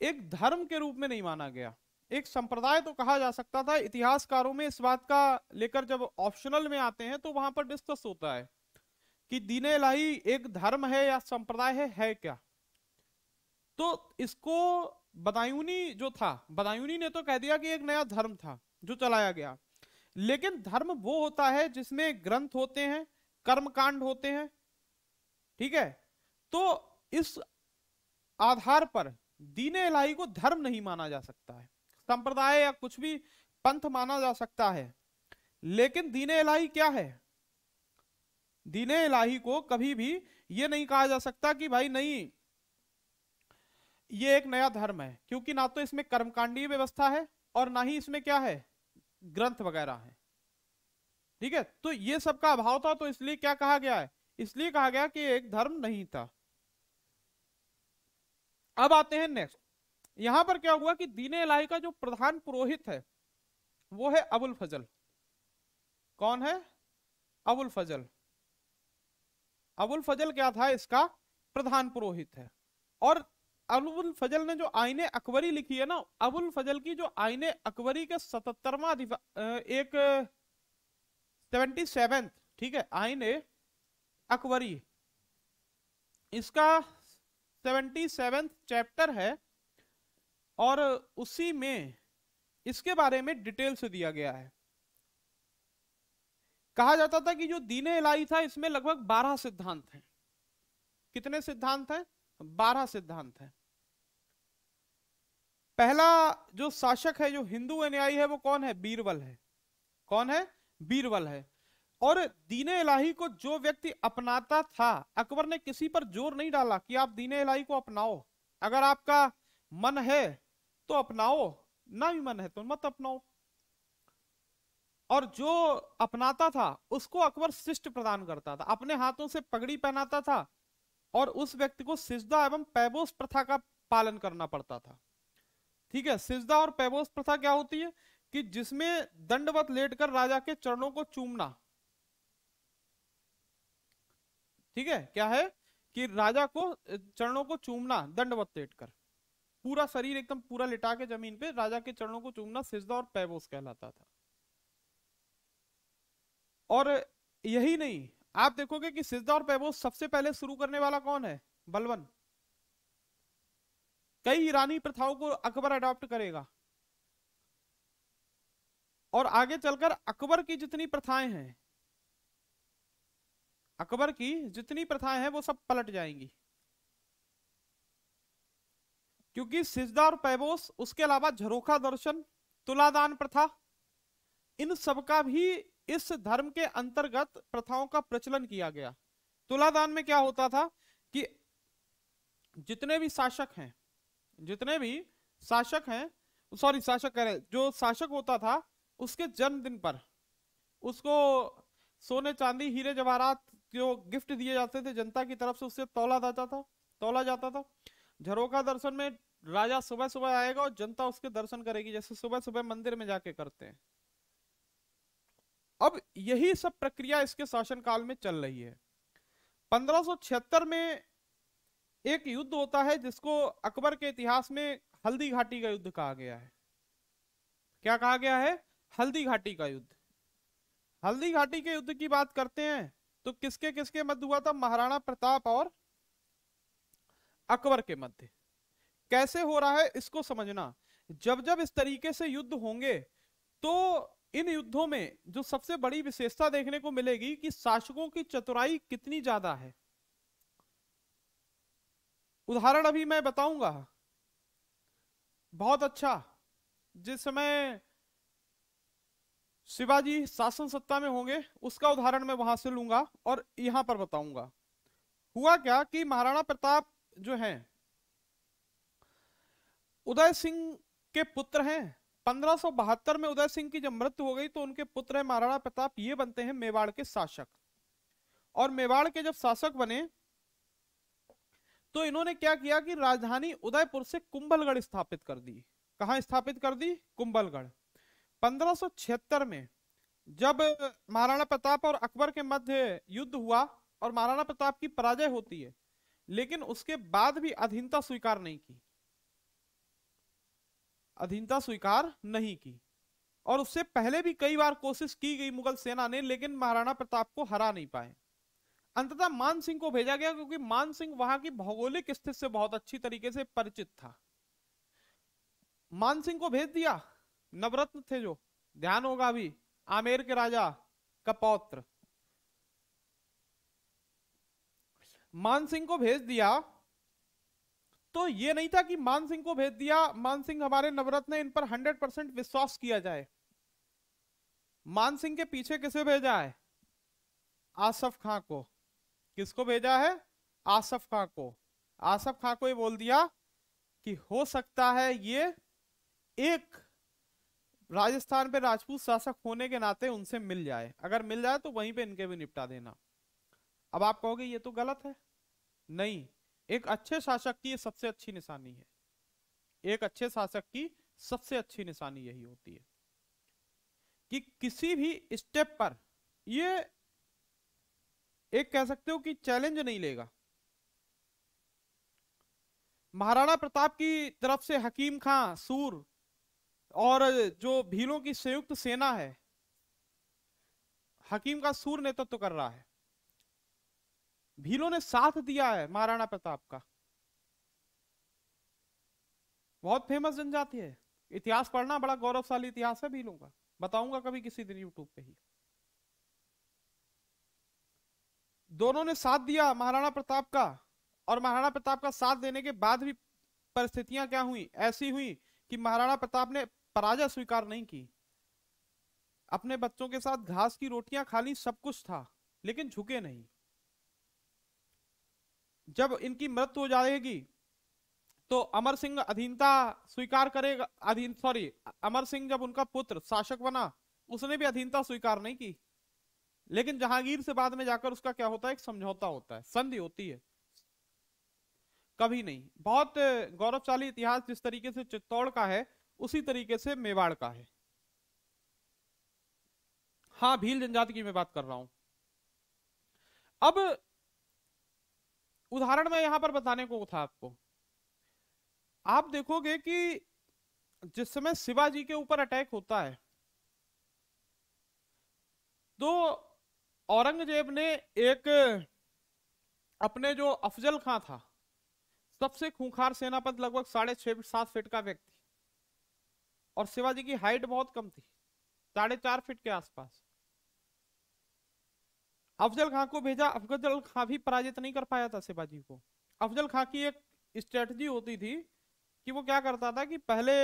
एक धर्म के रूप में नहीं माना गया एक संप्रदाय तो कहा जा सकता था इतिहासकारों में इस बात का लेकर जब ऑप्शनल में आते हैं तो वहां पर डिस्कस होता है कि दीन लाही एक धर्म है या संप्रदाय है, है क्या तो इसको बदायूनी जो था बदायूनी ने तो कह दिया कि एक नया धर्म था जो चलाया गया लेकिन धर्म वो होता है जिसमें ग्रंथ होते हैं कर्मकांड होते हैं ठीक है तो इस आधार पर दीन इलाही को धर्म नहीं माना जा सकता है संप्रदाय या कुछ भी पंथ माना जा सकता है लेकिन दीन इलाही क्या है दीन इलाही को कभी भी ये नहीं कहा जा सकता कि भाई नहीं ये एक नया धर्म है क्योंकि ना तो इसमें कर्मकांडीय व्यवस्था है और ना ही इसमें क्या है ग्रंथ वगैरह है ठीक है तो ये सब का अभाव था तो इसलिए क्या कहा गया है इसलिए कहा गया कि एक धर्म नहीं था अब आते हैं नेक्स्ट यहां पर क्या हुआ कि दीने इलाही का जो प्रधान पुरोहित है वो है अबुल फजल कौन है अबुल फजल अबुल फजल क्या था इसका प्रधान पुरोहित है और अबुल फजल ने जो आईने अकबरी लिखी है ना अबुल फजल की जो आईने अकबरी के सतरवा एक सेवेंटी सेवेंथ ठीक है आईने अकबरी इसका सेवेंटी सेवेंथ चैप्टर है और उसी में इसके बारे में डिटेल से दिया गया है कहा जाता था कि जो दीने इलाही था इसमें लगभग बारह सिद्धांत हैं कितने सिद्धांत हैं बारह सिद्धांत हैं पहला जो शासक है जो हिंदू अनुयायी है वो कौन है बीरबल है कौन है बीरबल है और दीन इलाही को जो व्यक्ति अपनाता था अकबर ने किसी पर जोर नहीं डाला कि आप दीन इलाही को अपनाओ अगर आपका मन है तो अपनाओ ना भी मन है तो मत अपनाओ और जो अपनाता था उसको अकबर शिष्ट प्रदान करता था अपने हाथों से पगड़ी पहनाता था और उस व्यक्ति को सिजदा एवं पैबोस प्रथा का पालन करना पड़ता था ठीक है सिजदा और पैबोस प्रथा क्या होती है कि जिसमें दंडवत लेटकर राजा के चरणों को चूमना ठीक है क्या है कि राजा को चरणों को चूमना दंडवत लेट कर पूरा शरीर एकदम पूरा लिटा के जमीन पे राजा के चरणों को चूमना सिजदा और पैबोस कहलाता था और यही नहीं आप देखोगे कि सिजदा और पैबोस सबसे पहले शुरू करने वाला कौन है बलवन कई ईरानी प्रथाओं को अकबर अडॉप्ट करेगा और आगे चलकर अकबर की जितनी प्रथाएं हैं अकबर की जितनी प्रथाएं हैं वो सब पलट जाएंगी क्योंकि सिजदा और पैबोस उसके अलावा झरोखा दर्शन तुलादान प्रथा इन सब का भी इस धर्म के अंतर्गत प्रथाओं का प्रचलन किया गया तुलादान में क्या होता था कि जितने भी शासक हैं जितने भी शासक हैं सॉरी शासक कह रहे जो शासक होता था उसके जन्मदिन पर उसको सोने चांदी हीरे जवाहरात जो गिफ्ट दिए जाते थे जनता की तरफ से उससे तोला जाता था तोला जाता था झरोका दर्शन में राजा सुबह सुबह आएगा और जनता उसके दर्शन करेगी जैसे सुबह सुबह मंदिर में जाके करते हैं अब यही सब प्रक्रिया इसके शासनकाल में चल रही है 1576 में एक युद्ध होता है जिसको अकबर के इतिहास में हल्दी घाटी का युद्ध कहा गया है क्या कहा गया है हल्दी घाटी का युद्ध हल्दी घाटी के युद्ध की बात करते हैं तो किसके किसके मध्य हुआ था महाराणा प्रताप और अकबर के मध्य कैसे हो रहा है इसको समझना जब जब इस तरीके से युद्ध होंगे तो इन युद्धों में जो सबसे बड़ी विशेषता देखने को मिलेगी कि शासकों की चतुराई कितनी ज्यादा है उदाहरण अभी मैं बताऊंगा बहुत अच्छा जिस समय शिवाजी शासन सत्ता में होंगे उसका उदाहरण मैं वहां से लूंगा और यहां पर बताऊंगा हुआ क्या कि महाराणा प्रताप जो है उदय सिंह के पुत्र हैं पंद्रह में उदय सिंह की जब मृत्यु हो गई तो उनके पुत्र हैं महाराणा प्रताप ये बनते हैं मेवाड़ के शासक और मेवाड़ के जब शासक बने तो इन्होंने क्या किया कि राजधानी उदयपुर से कुंभलगढ़ स्थापित कर दी कहा स्थापित कर दी कुंभलगढ़ 1576 में जब महाराणा प्रताप और अकबर के मध्य युद्ध हुआ और महाराणा प्रताप की पराजय होती है लेकिन उसके बाद भी अधीनता स्वीकार नहीं की अधीनता स्वीकार नहीं की और उससे पहले भी कई बार कोशिश की गई मुगल सेना ने लेकिन महाराणा प्रताप को हरा नहीं पाए अंततः मान सिंह को भेजा गया क्योंकि मान सिंह वहां की भौगोलिक स्थिति से बहुत अच्छी तरीके से परिचित था मान सिंह को भेज दिया नवरत्न थे जो ध्यान होगा अभी आमेर के राजा का पौत्र मानसिंह को भेज दिया तो ये नहीं था कि मान सिंह को भेज दिया मानसिंह हमारे नवरत्न इन पर हंड्रेड परसेंट विश्वास किया जाए मानसिंह के पीछे किसे भेजा है आसफ खां को किसको भेजा है आसफ खां को आसफ खां को ये बोल दिया कि हो सकता है ये एक राजस्थान पे राजपूत शासक होने के नाते उनसे मिल जाए अगर मिल जाए तो वहीं पे इनके भी निपटा देना अब आप कहोगे ये तो गलत है नहीं एक अच्छे शासक की ये सबसे अच्छी निशानी है एक अच्छे शासक की सबसे अच्छी निशानी यही होती है कि किसी भी स्टेप पर ये एक कह सकते हो कि चैलेंज नहीं लेगा महाराणा प्रताप की तरफ से हकीम खां सूर और जो भीलों की संयुक्त सेना है हकीम का सूर नेतृत्व तो कर रहा है भीलों ने साथ दिया है महाराणा प्रताप का बहुत फेमस जनजाति है इतिहास पढ़ना बड़ा गौरवशाली इतिहास है भीलों का बताऊंगा कभी किसी दिन यूट्यूब पे ही दोनों ने साथ दिया महाराणा प्रताप का और महाराणा प्रताप का साथ देने के बाद भी परिस्थितियां क्या हुई ऐसी हुई कि महाराणा प्रताप ने पराजय स्वीकार नहीं की अपने बच्चों के साथ घास की रोटियां खा ली सब कुछ था लेकिन झुके नहीं जब इनकी मृत्यु हो जाएगी तो अमर सिंह अधीनता स्वीकार करेगा अधीन सॉरी अमर सिंह जब उनका पुत्र शासक बना उसने भी अधीनता स्वीकार नहीं की लेकिन जहांगीर से बाद में जाकर उसका क्या होता है एक समझौता होता है संधि होती है कभी नहीं बहुत गौरवशाली इतिहास जिस तरीके से चित्तौड़ का है उसी तरीके से मेवाड़ का है हाँ भील जनजाति की मैं बात कर रहा हूं अब उदाहरण में यहां पर बताने को था आपको आप देखोगे कि जिस समय शिवाजी के ऊपर अटैक होता है तो औरंगजेब ने एक अपने जो अफजल खां था सबसे खूंखार सेनापति लगभग साढ़े छह सात फीट का व्यक्ति और शिवाजी की हाइट बहुत कम थी साढ़े चार फीट के आसपास अफजल खां को भेजा अफजल खां भी पराजित नहीं कर पाया था शिवाजी को अफजल खां की एक स्ट्रेटजी होती थी कि वो क्या करता था कि पहले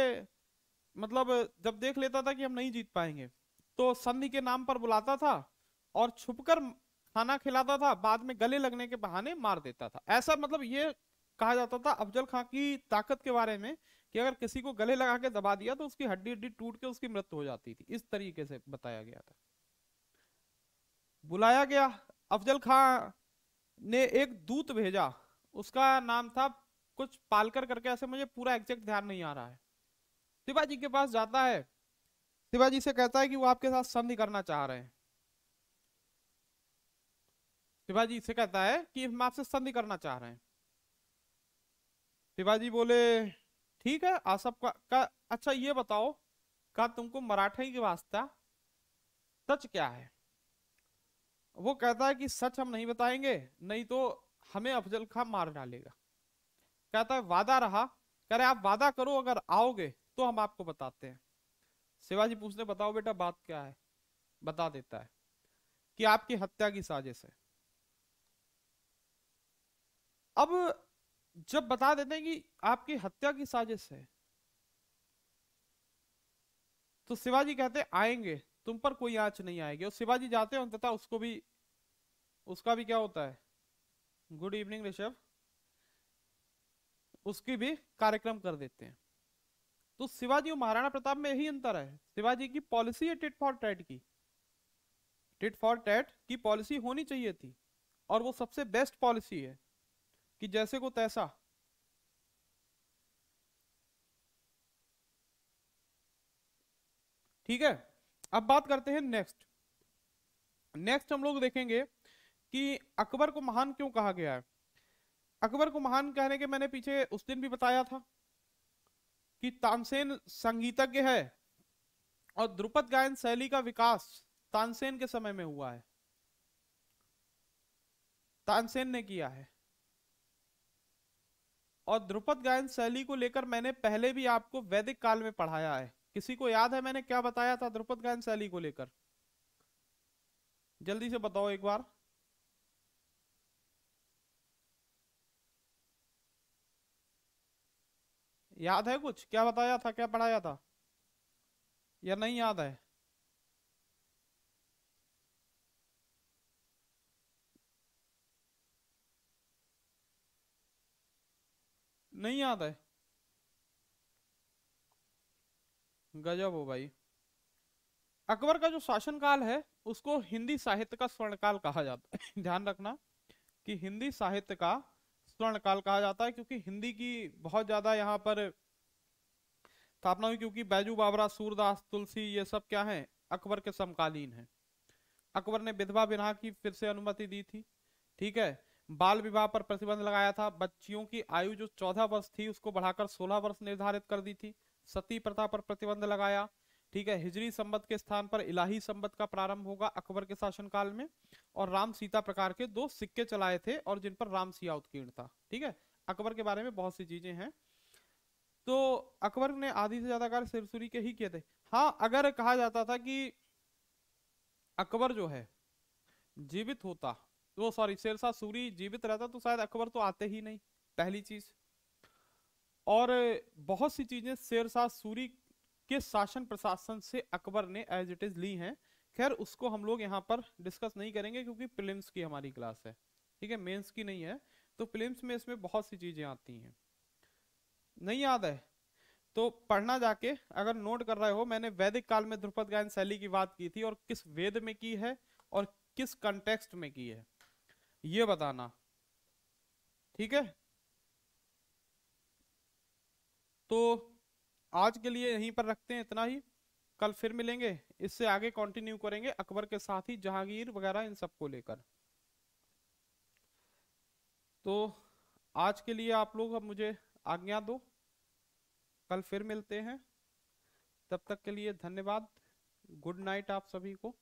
मतलब जब देख लेता था कि हम नहीं जीत पाएंगे तो संधि के नाम पर बुलाता था और छुपकर खाना खिलाता था बाद में गले लगने के बहाने मार देता था ऐसा मतलब ये कहा जाता था अफजल खां की ताकत के बारे में कि अगर किसी को गले लगा के दबा दिया तो उसकी हड्डी हड्डी टूट के उसकी मृत्यु हो जाती थी इस तरीके से बताया गया था बुलाया गया अफजल खां ने एक दूत भेजा उसका नाम था कुछ पालकर करके ऐसे मुझे पूरा एग्जैक्ट ध्यान नहीं आ रहा है शिवाजी के पास जाता है शिवाजी से कहता है कि वो आपके साथ संधि करना चाह रहे हैं शिवाजी से कहता है कि हम आपसे संधि करना चाह रहे हैं शिवाजी बोले ठीक है आसफ का, का अच्छा ये बताओ का तुमको मराठी के वास्ता सच क्या है वो कहता है कि सच हम नहीं बताएंगे नहीं तो हमें अफजल खां मार डालेगा कहता है वादा रहा कह रहे आप वादा करो अगर आओगे तो हम आपको बताते हैं शिवाजी पूछने बताओ बेटा बात क्या है बता देता है कि आपकी हत्या की साजिश है अब जब बता देते हैं कि आपकी हत्या की साजिश है तो शिवाजी कहते आएंगे तुम पर कोई आंच नहीं आएगी और शिवाजी जाते हैं तथा उसको भी उसका भी क्या होता है गुड इवनिंग ऋषभ उसकी भी कार्यक्रम कर देते हैं तो शिवाजी और महाराणा प्रताप में यही अंतर है शिवाजी की पॉलिसी है टिट फॉर टैट की टिट फॉर टैट की पॉलिसी होनी चाहिए थी और वो सबसे बेस्ट पॉलिसी है कि जैसे को तैसा ठीक है अब बात करते हैं नेक्स्ट नेक्स्ट हम लोग देखेंगे कि अकबर को महान क्यों कहा गया है अकबर को महान कहने के मैंने पीछे उस दिन भी बताया था कि तानसेन संगीतज्ञ है और द्रुपद गायन शैली का विकास तानसेन के समय में हुआ है तानसेन ने किया है और ध्रुपद गायन शैली को लेकर मैंने पहले भी आपको वैदिक काल में पढ़ाया है किसी को याद है मैंने क्या बताया था ध्रुपद गायन शैली को लेकर जल्दी से बताओ एक बार याद है कुछ क्या बताया था क्या पढ़ाया था या नहीं याद है नहीं याद है गजब हो भाई अकबर का जो शासन काल है उसको हिंदी साहित्य का स्वर्ण काल कहा जाता है ध्यान रखना कि हिंदी साहित्य का स्वर्ण काल कहा जाता है क्योंकि हिंदी की बहुत ज्यादा यहाँ पर स्थापना हुई क्योंकि बैजू बाबरा सूरदास तुलसी ये सब क्या है अकबर के समकालीन है अकबर ने विधवा विवाह की फिर से अनुमति दी थी ठीक है बाल विवाह पर प्रतिबंध लगाया था बच्चियों की आयु जो चौदह वर्ष थी उसको बढ़ाकर सोलह वर्ष निर्धारित कर दी थी सती प्रथा पर प्रतिबंध लगाया ठीक है हिजरी संबत के स्थान पर इलाही संबत का प्रारंभ होगा अकबर के शासनकाल में और राम सीता प्रकार के दो सिक्के चलाए थे और जिन पर राम सिया उत्कीर्ण था ठीक है अकबर के बारे में बहुत सी चीजें हैं तो अकबर ने आधी से ज्यादा कार्य सिरसुरी के ही किए थे हाँ अगर कहा जाता था कि अकबर जो है जीवित होता वो सॉरी शेरशाह सूरी जीवित रहता तो शायद अकबर तो आते ही नहीं पहली चीज और बहुत सी चीजें शेरशाह सूरी के शासन प्रशासन से अकबर ने एज इट इज ली हैं खैर उसको हम लोग यहाँ पर डिस्कस नहीं करेंगे क्योंकि प्लिम्स की हमारी क्लास है ठीक है मेंस की नहीं है तो प्लिम्स में इसमें बहुत सी चीजें आती हैं नहीं याद है तो पढ़ना जाके अगर नोट कर रहे हो मैंने वैदिक काल में ध्रुपद गायन शैली की बात की थी और किस वेद में की है और किस कंटेक्स्ट में की है ये बताना ठीक है तो आज के लिए यहीं पर रखते हैं इतना ही कल फिर मिलेंगे इससे आगे कंटिन्यू करेंगे अकबर के साथ ही जहांगीर वगैरह इन सबको लेकर तो आज के लिए आप लोग अब मुझे आज्ञा दो कल फिर मिलते हैं तब तक के लिए धन्यवाद गुड नाइट आप सभी को